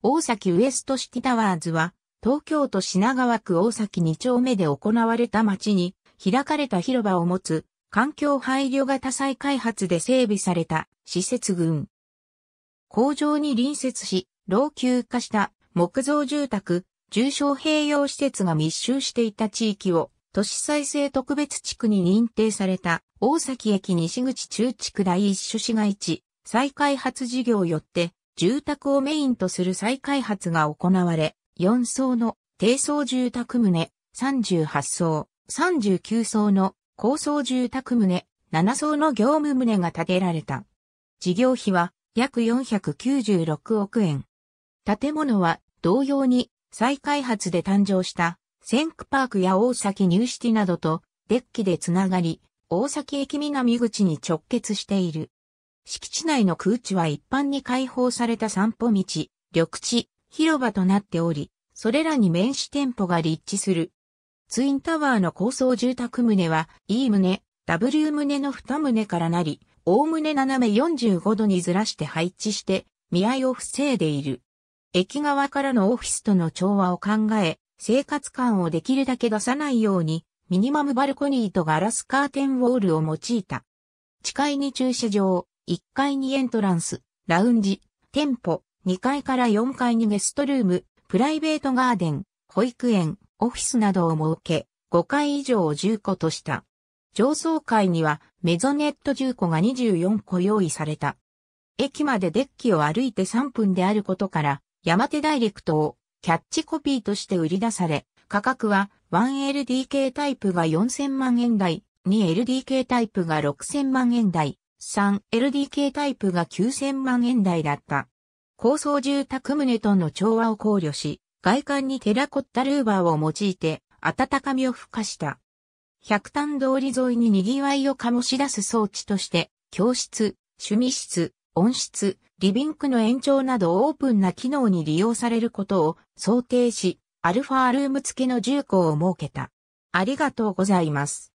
大崎ウエストシティタワーズは、東京都品川区大崎2丁目で行われた町に開かれた広場を持つ環境配慮型再開発で整備された施設群。工場に隣接し、老朽化した木造住宅、重症併用施設が密集していた地域を都市再生特別地区に認定された大崎駅西口中地区第一種市街地再開発事業よって住宅をメインとする再開発が行われ、4層の低層住宅棟、38層、39層の高層住宅棟、7層の業務棟が建てられた。事業費は約496億円。建物は同様に再開発で誕生したセンクパークや大崎ニューシティなどとデッキでつながり、大崎駅南口に直結している。敷地内の空地は一般に開放された散歩道、緑地、広場となっており、それらに面子店舗が立地する。ツインタワーの高層住宅棟は、E 棟、W 棟の2棟からなり、おおむね斜め45度にずらして配置して、見合いを防いでいる。駅側からのオフィスとの調和を考え、生活感をできるだけ出さないように、ミニマムバルコニーとガラスカーテンウォールを用いた。地階に駐車場、1階にエントランス、ラウンジ、店舗、2階から4階にゲストルーム、プライベートガーデン、保育園、オフィスなどを設け、5階以上を10個とした。上層階にはメゾネット10個が24個用意された。駅までデッキを歩いて3分であることから、山手ダイレクトをキャッチコピーとして売り出され、価格は 1LDK タイプが4000万円台、2LDK タイプが6000万円台、3LDK タイプが9000万円台だった。高層住宅棟との調和を考慮し、外観にテラコッタルーバーを用いて温かみを付加した。百単通り沿いに賑わいを醸し出す装置として、教室、趣味室、温室、リビングの延長などオープンな機能に利用されることを想定し、アルファルーム付けの重工を設けた。ありがとうございます。